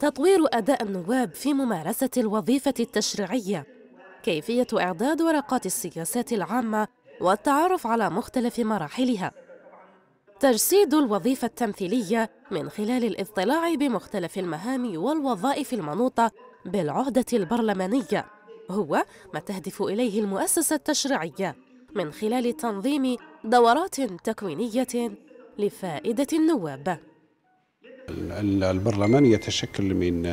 تطوير أداء النواب في ممارسة الوظيفة التشريعية كيفية إعداد ورقات السياسات العامة والتعرف على مختلف مراحلها تجسيد الوظيفة التمثيلية من خلال الاطلاع بمختلف المهام والوظائف المنوطة بالعهدة البرلمانية هو ما تهدف إليه المؤسسة التشريعية من خلال تنظيم دورات تكوينية لفائدة النواب البرلمان يتشكل من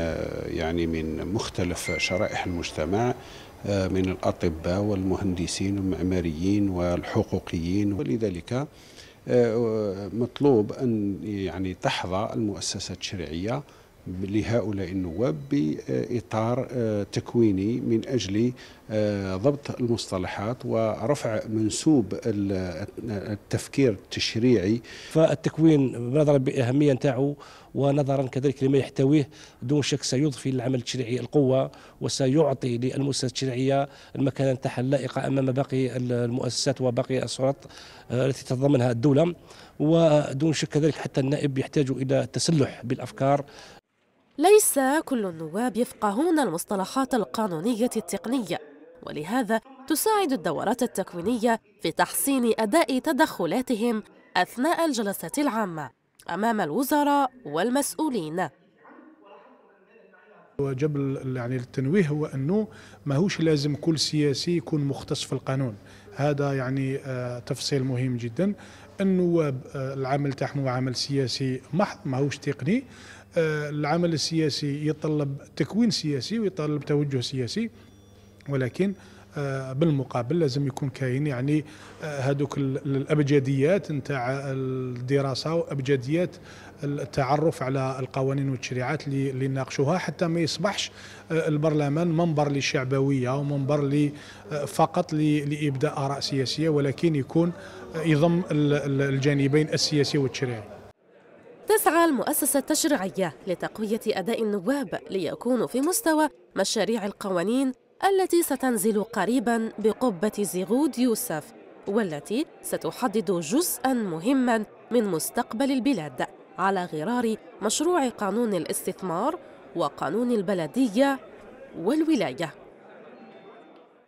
يعني من مختلف شرائح المجتمع آه، من الأطباء والمهندسين والمعماريين والحقوقيين ولذلك آه، مطلوب أن يعني تحظى المؤسسة التشريعية لهؤلاء النواب بإطار آه، تكويني من أجل آه، ضبط المصطلحات ورفع منسوب التفكير التشريعي فالتكوين نظرا بأهمية نتاعو ونظرا كذلك لما يحتويه دون شك سيضفي للعمل التشريعي القوة وسيعطي للمؤسسة التشريعية المكانة نتاعها اللائقة أمام باقي المؤسسات وباقي السلطات آه، التي تتضمنها الدولة ودون شك كذلك حتى النائب يحتاج إلى التسلح بالأفكار ليس كل النواب يفقهون المصطلحات القانونية التقنية ولهذا تساعد الدورات التكوينية في تحسين أداء تدخلاتهم أثناء الجلسات العامة أمام الوزراء والمسؤولين وجب يعني التنويه هو انه ماهوش لازم كل سياسي يكون مختص في القانون هذا يعني آه، تفصيل مهم جدا النواب آه، العمل تاعهم عمل سياسي محض ماهوش تقني آه، العمل السياسي يتطلب تكوين سياسي ويطلب توجه سياسي ولكن آه، بالمقابل لازم يكون كاين يعني آه، هذوك الابجديات نتاع الدراسه وابجديات التعرف على القوانين والتشريعات اللي نناقشوها حتى ما يصبحش آه، البرلمان منبر للشعبويه ومنبر فقط لابداء اراء سياسيه ولكن يكون يضم الجانبين السياسي والتشريعي تسعى المؤسسة التشريعية لتقوية أداء النواب ليكونوا في مستوى مشاريع القوانين التي ستنزل قريبا بقبة زيغود يوسف والتي ستحدد جزءا مهما من مستقبل البلاد على غرار مشروع قانون الاستثمار وقانون البلدية والولاية